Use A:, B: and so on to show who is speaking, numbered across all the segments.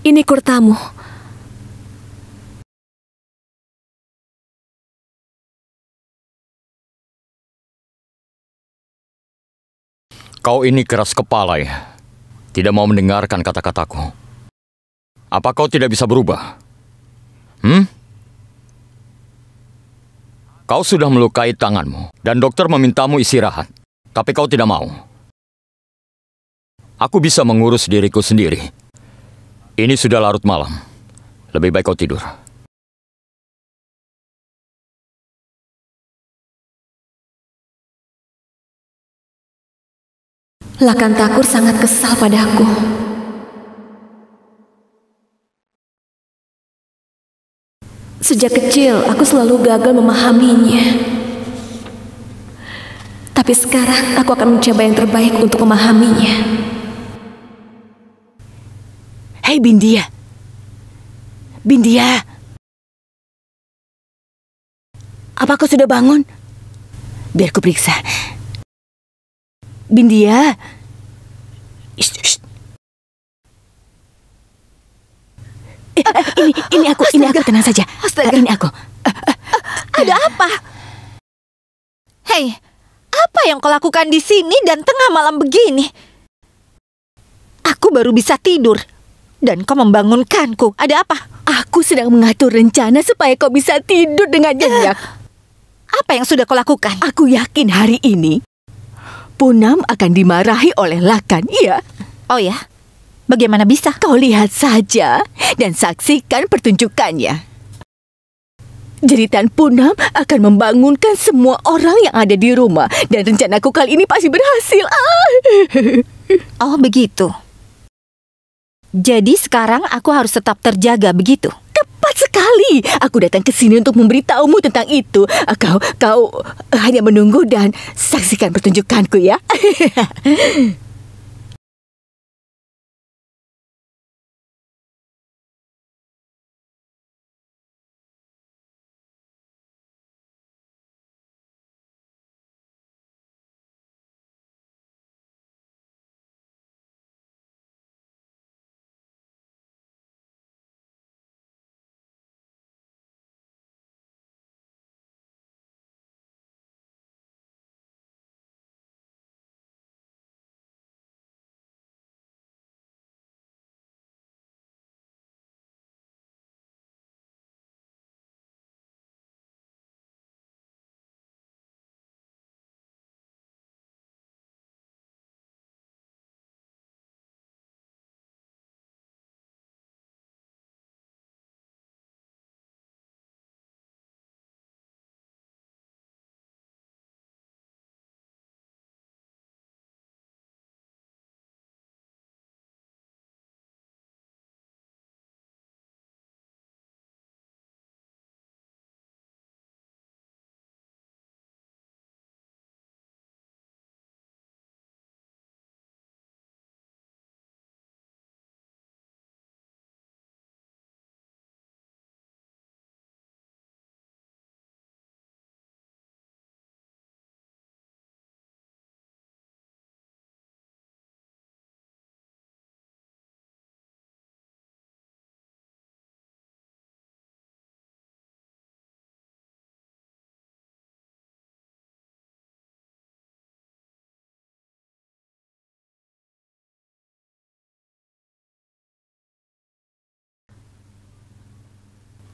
A: Ini kurtamu. Kau ini keras kepala ya. Tidak mau mendengarkan kata-kataku.
B: Apa kau tidak bisa berubah? Hmm? Kau sudah melukai tanganmu, dan dokter memintamu istirahat. Tapi kau tidak mau. Aku bisa mengurus diriku sendiri.
A: Ini sudah larut malam. Lebih baik kau tidur. Lakan Takur sangat kesal padaku. Sejak kecil, aku selalu gagal memahaminya. Tapi sekarang, aku
C: akan mencoba yang terbaik untuk memahaminya.
A: Hei Bindia. Bindia. Apa kau sudah bangun? Biar ku periksa.
C: Bindia. Shh, shh. Eh, eh ini, ini aku, Astaga. ini aku tenang saja. Astaga. Ini aku. Ada apa? Hei, apa yang kau lakukan di sini dan tengah malam begini? Aku baru bisa tidur. Dan kau membangunkanku. Ada apa? Aku sedang mengatur rencana supaya kau bisa tidur dengan nyenyak. Eh, apa yang sudah kau lakukan? Aku yakin hari ini Punam akan dimarahi oleh Lakan, iya. Oh ya? Bagaimana bisa? Kau lihat saja dan saksikan pertunjukannya. Jeritan Punam akan membangunkan semua orang yang ada di rumah dan rencanaku kali ini pasti berhasil. Ah. Oh, begitu. Jadi sekarang aku harus tetap terjaga begitu. Tepat sekali. Aku datang ke sini untuk memberitahumu
A: tentang itu. Kau kau hanya menunggu dan saksikan pertunjukanku ya.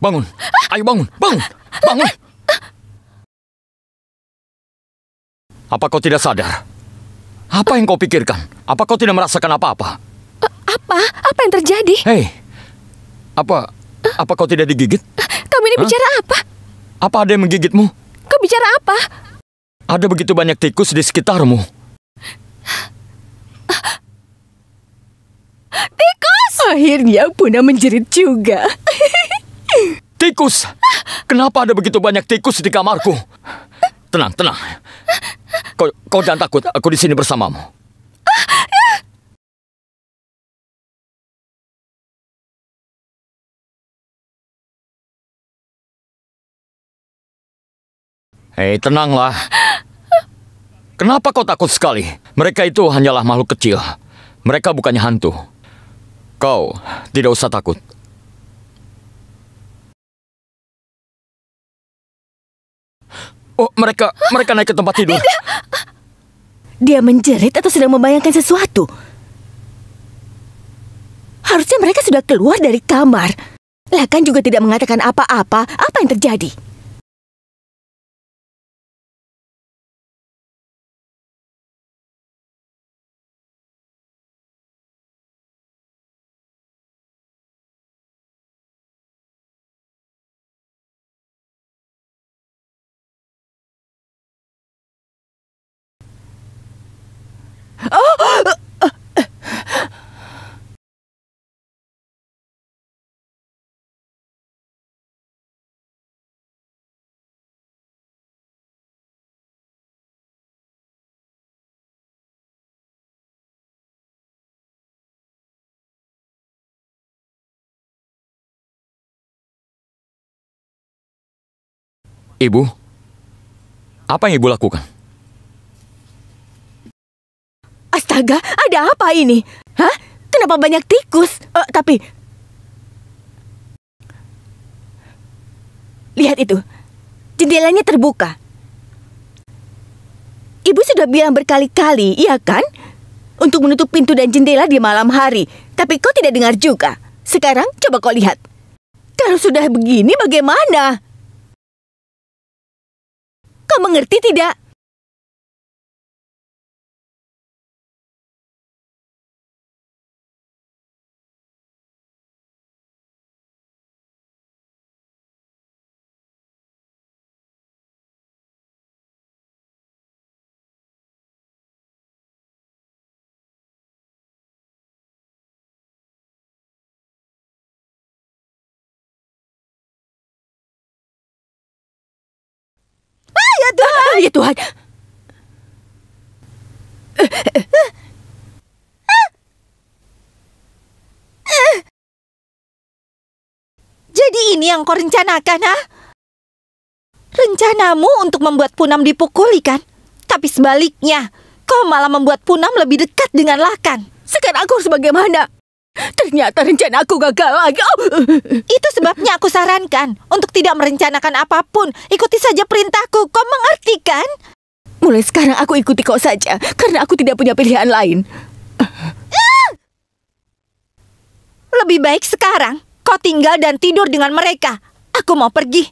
A: Bangun. Ayo bangun. Bangun. Bangun. Apa kau tidak sadar?
B: Apa yang kau pikirkan? Apa kau tidak merasakan apa-apa? Eh, apa? Apa yang terjadi? Hei. Apa apa kau tidak digigit?
C: Kamu ini Hah? bicara apa?
B: Apa ada yang menggigitmu?
C: Kau bicara apa?
B: Ada begitu banyak tikus di sekitarmu.
C: Tikus! Akhirnya
B: Puna menjerit juga. Tikus! Kenapa ada begitu banyak tikus di kamarku? Tenang, tenang. Kau, kau jangan takut, aku di sini
A: bersamamu. Hei, tenanglah. Kenapa kau takut sekali?
B: Mereka itu hanyalah makhluk kecil. Mereka bukannya hantu. Kau
A: tidak usah takut. Oh, mereka mereka naik ke tempat tidur. Tidak. Dia
C: menjerit atau sedang membayangkan sesuatu. Harusnya mereka
A: sudah keluar dari kamar. Lakan juga tidak mengatakan apa-apa. Apa yang terjadi? Ibu, apa yang ibu lakukan?
C: Astaga, ada apa ini? Hah? Kenapa banyak tikus? Uh, tapi... Lihat itu. Jendelanya terbuka. Ibu sudah bilang berkali-kali, iya kan? Untuk menutup pintu dan jendela di malam hari. Tapi kau tidak dengar juga.
A: Sekarang coba kau lihat. Kalau sudah begini bagaimana? mengerti tidak? Ya Tuhan. Jadi ini yang kau rencanakan, ha? Ah? Rencanamu untuk membuat Punam dipukuli, kan? Tapi sebaliknya, kau malah
C: membuat Punam lebih dekat dengan Lakan. Sekarang aku harus bagaimana? Ternyata rencana aku gagal lagi. Oh. Itu sebabnya aku sarankan untuk tidak merencanakan apapun. Ikuti saja perintahku. Kau mengerti kan? Mulai sekarang aku ikuti kau saja karena aku tidak punya pilihan lain. Lebih
A: baik sekarang kau tinggal dan tidur dengan mereka. Aku mau pergi.